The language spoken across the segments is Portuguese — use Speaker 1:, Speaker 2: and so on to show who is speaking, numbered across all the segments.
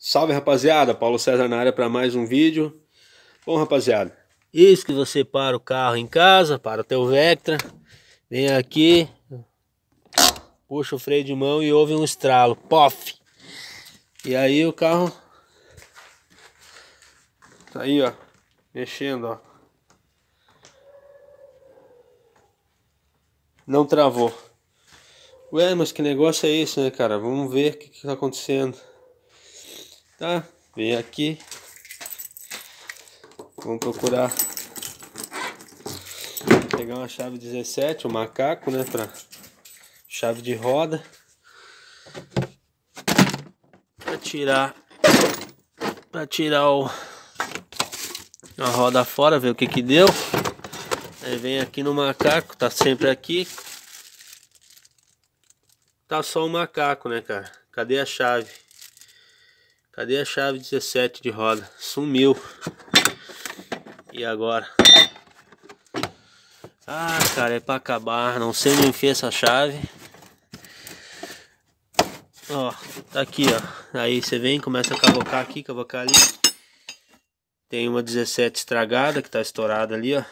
Speaker 1: Salve rapaziada, Paulo César na área para mais um vídeo. Bom rapaziada, isso que você para o carro em casa, para o teu Vectra, vem aqui, puxa o freio de mão e ouve um estralo, pof! E aí o carro tá aí ó, mexendo ó. Não travou. Ué, mas que negócio é esse, né, cara? Vamos ver o que, que tá acontecendo. Tá? Vem aqui. Vamos procurar pegar uma chave 17, o um macaco, né, para chave de roda. Para tirar para tirar o a roda fora, ver o que que deu. Aí vem aqui no macaco, tá sempre aqui. Tá só o macaco, né, cara? Cadê a chave? Cadê a chave 17 de roda? Sumiu. E agora? Ah, cara, é pra acabar. Não sei onde enfia essa chave. Ó, tá aqui, ó. Aí você vem, começa a cavocar aqui, cavocar ali. Tem uma 17 estragada que tá estourada ali, ó.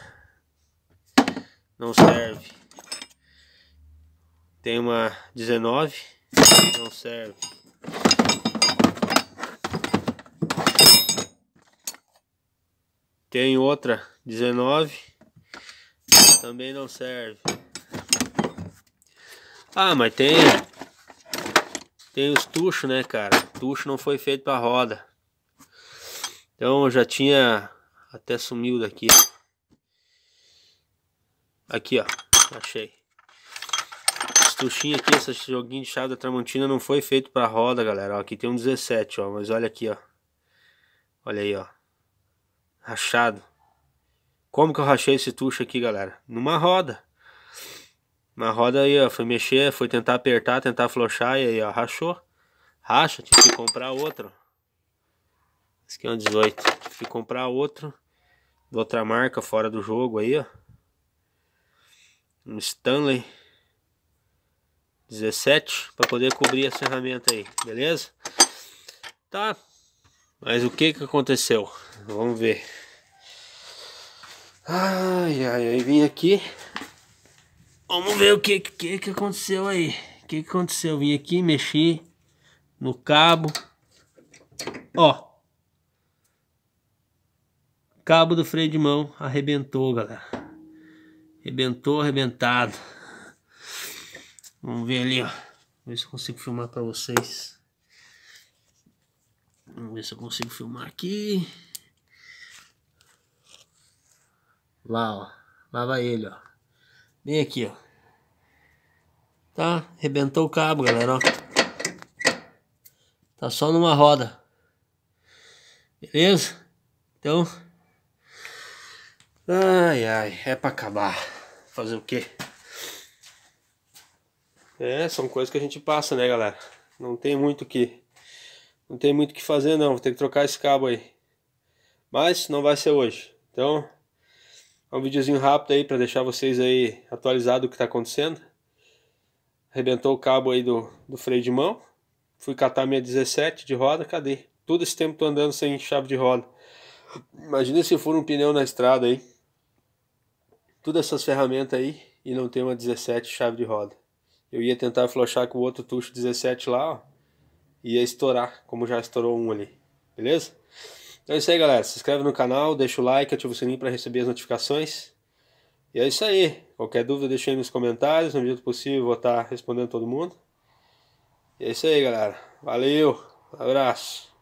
Speaker 1: Não serve. Tem uma 19. Não serve. Tem outra 19. Também não serve. Ah, mas tem tem os tuchos, né, cara? Tucho não foi feito para roda. Então já tinha até sumiu daqui. Aqui, ó. Achei. Esse aqui, esse joguinho de chave da Tramontina não foi feito para roda, galera. Ó, aqui tem um 17, ó. Mas olha aqui, ó. Olha aí, ó. Rachado. Como que eu rachei esse tucho aqui, galera? Numa roda. Uma roda aí, ó. Foi mexer, foi tentar apertar, tentar flochar E aí, ó. Rachou. Racha, tive que comprar outro. Esse aqui é um 18. Tive que comprar outro. De outra marca, fora do jogo aí, ó. Um Stanley. 17 para poder cobrir essa ferramenta aí, beleza? Tá, mas o que que aconteceu? Vamos ver. Ai, ai, ai, vim aqui. Vamos ver o que que, que aconteceu aí. O que, que aconteceu? Vim aqui, mexi no cabo. Ó. Cabo do freio de mão arrebentou, galera. Arrebentou, arrebentado. Vamos ver ali, ó. Ver se eu consigo filmar pra vocês. Vamos ver se eu consigo filmar aqui. Lá, ó. Lá vai ele, ó. Bem aqui, ó. Tá? Rebentou o cabo, galera, ó. Tá só numa roda. Beleza? Então... Ai, ai. É pra acabar. Fazer o quê? É, são coisas que a gente passa, né, galera? Não tem muito o que não tem muito o que fazer não, vou ter que trocar esse cabo aí. Mas não vai ser hoje. Então, é um videozinho rápido aí para deixar vocês aí atualizado o que está acontecendo. Arrebentou o cabo aí do, do freio de mão. Fui catar minha 17 de roda, cadê? Todo esse tempo tô andando sem chave de roda. Imagina se for um pneu na estrada aí. Todas essas ferramentas aí e não tem uma 17 chave de roda. Eu ia tentar flochar com o outro tucho 17 lá, ó ia estourar, como já estourou um ali. Beleza? Então é isso aí, galera. Se inscreve no canal, deixa o like, ativa o sininho para receber as notificações. E é isso aí. Qualquer dúvida, deixa aí nos comentários. no medida possível, vou estar respondendo todo mundo. E é isso aí, galera. Valeu. Abraço.